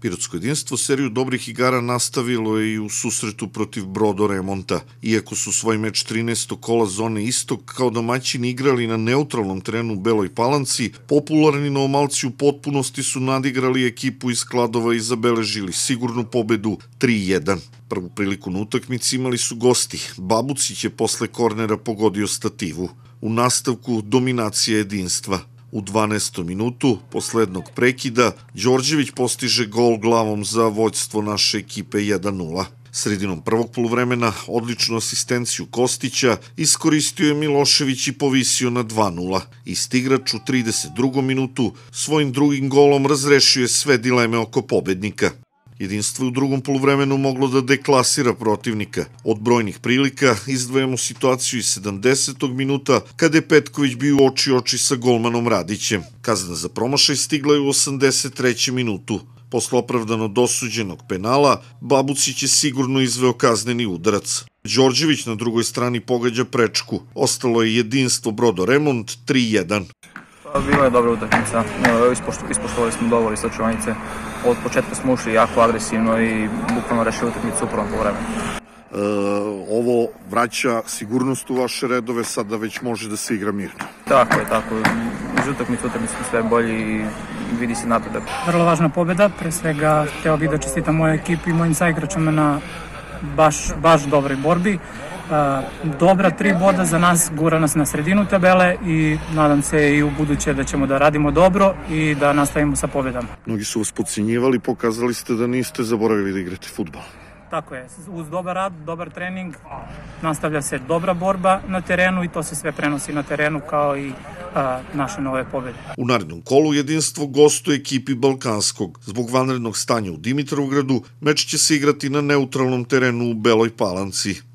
Pirotsko jedinstvo seriju dobrih igara nastavilo je i u susretu protiv Brodo Remonta. Iako su svoj meč 13. kola zone istog kao domaćini igrali na neutralnom terenu u Beloj Palanci, popularni novomalci u potpunosti su nadigrali ekipu iz Kladova i zabeležili sigurnu pobedu 3-1. Prvu priliku na utakmici imali su gosti. Babucić je posle kornera pogodio stativu. U nastavku dominacija jedinstva. U 12. minutu poslednog prekida Đorđević postiže gol glavom za vođstvo naše ekipe 1-0. Sredinom prvog poluvremena odličnu asistenciju Kostića iskoristio je Milošević i povisio na 2-0. Isti igrač u 32. minutu svojim drugim golom razrešio je sve dileme oko pobednika. Jedinstvo je u drugom polovremenu moglo da deklasira protivnika. Od brojnih prilika izdvajamo situaciju iz 70. minuta kada je Petković bio oči oči sa golmanom Radićem. Kazna za promašaj stigla je u 83. minutu. Posle opravdano dosuđenog penala, Babucić je sigurno izveo kazneni udarac. Đorđević na drugoj strani pogađa prečku. Ostalo je jedinstvo Brodo Remont 3-1. Pa, bila je dobra utakmica, ispoštovali smo dovolj iz očuvanice. Od početka smo ušli jako agresivno i bukvalno rešili utakmicu u prvom povremenu. E, ovo vraća sigurnost u vaše redove, sada već može da se igra mirno. Tako je, tako. Iz utakmice utakmice smo sve bolji i vidi se napredak. Vrlo važna pobeda, pre svega hteo bih da čestitam moje ekipi i mojim saigračama na baš, baš dobroj borbi. Eh, dobra tri boda za nas, gura nas na sredinu tabele i nadam se i u buduće da ćemo da radimo dobro i da nastavimo sa pobedama. Mnogi su vas pocinjivali, pokazali ste da niste zaboravili da igrate futbal. Tako je, uz dobar rad, dobar trening, nastavlja se dobra borba na terenu i to se sve prenosi na terenu kao i a, eh, naše nove pobede. U narednom kolu jedinstvo gostuje ekipi Balkanskog. Zbog vanrednog stanja u Dimitrovgradu, meč će se igrati na neutralnom terenu u Beloj Palanci.